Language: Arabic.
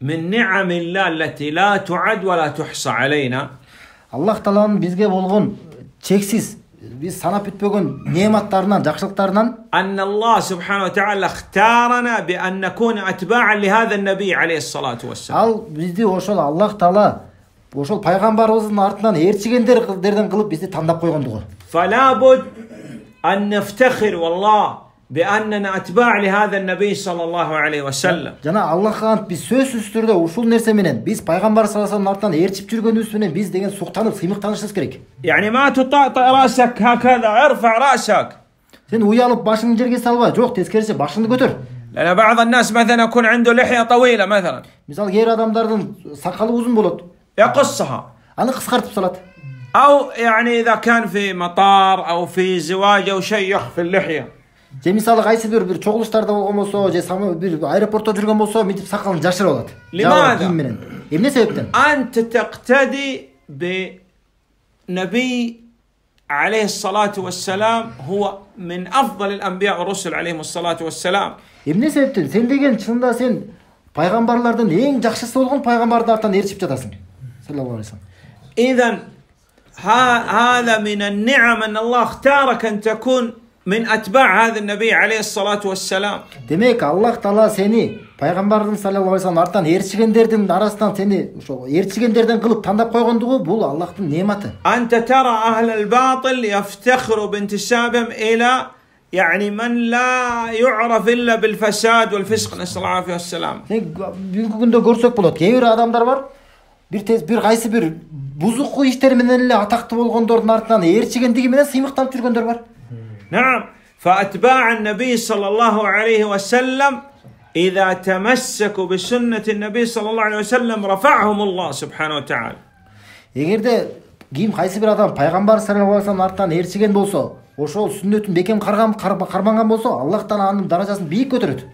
من نعم الله التي لا تعد ولا تحصى علينا الله تعالى بزغي بولغون تشيكسيز بيز سناب يتبغون نيماتارنا جاكشلتارنا أن الله سبحانه وتعالى اختارنا بأن نكون أتباعا لهذا النبي عليه الصلاة والسلام بزدي وشول الله تعالى وشول پیغمبر وزن артынан ерчиген дер дерден قلب бизди тандап койгондугу فلا بد أن نفتخر والله بأننا أتباع لهذا النبي صلى الله عليه وسلم. Жана Аллахка ант биз сөзсүз түрдө ушул нерсе менен биз пайгамбар саллаллаху алейхи артынан ээрчип жүргөнүбүз менен биз деген суктанып сыймык танышыбыз керек. يعني ما تطعطع راسك هكذا ارفع راسك. Сен уялып башыңды жерге салба. Жок, тескериси башыңды көтөр. لأن بعض الناس مثلا يكون عنده لحية طويلة مثلا. غير آدم داردن сакалы وزن болот. يقصها. Аны кыскартып بصلاة أو يعني إذا كان في مطار أو في زواج أو شيء يخفي اللحية. же мисалы кайсы бир бир чогулуштарда болгон болсо же бир аэропортто жүргөн болсо мынтип сакалын жашырып алат лимада кийим менен эмне себептен ант тактади би наби عليه الصلاة والسلام هو من أفضل الأنبياء والرسل عليهم الصلاة والسلام эмне себептен сен деген чынында сен пайғамбарлардан ең жақсысы болған пайғамбардың артынан ерішіп жатасың саллаллаху алейхи вассалам إذا هذا من النعم أن الله اختارك أن تكون min etba' hadin nebi aleyhissalatu vesselam. Demek Allah Taala seni пайғамбардың саллаллаху алейхи вассалам артынан ерчігендердің арасынан сені ошол ерчігендерден кылып тандап койгонду го бул аллахтын нематы анта тара ахл ал батил яфтахру бинтисабим иля يعني من لا يعرف الا بالفساد والفسق نسال الله العافيه والسلام бүгүнкү күндө көрсөк болот кээ бир адамдар бар бир тез бир кайсы бир бузуку иштер менен эле атактуу болгондордун артынан ээрчигендиги менен сыймыктанып жүргөндөр бар Hmm. نعم فأتباع النبي صلى الله عليه وسلم إذا تمسكوا بسنة النبي صلى الله عليه وسلم رفعهم الله سبحانه وتعالى егер де ким қайсы бір адам пайғамбар саллаллаху алейхи асалам артынан ээрчиген болса ошол сүннетін бекем карган қарманған болса аллах тағала оның даражасын биік көтереді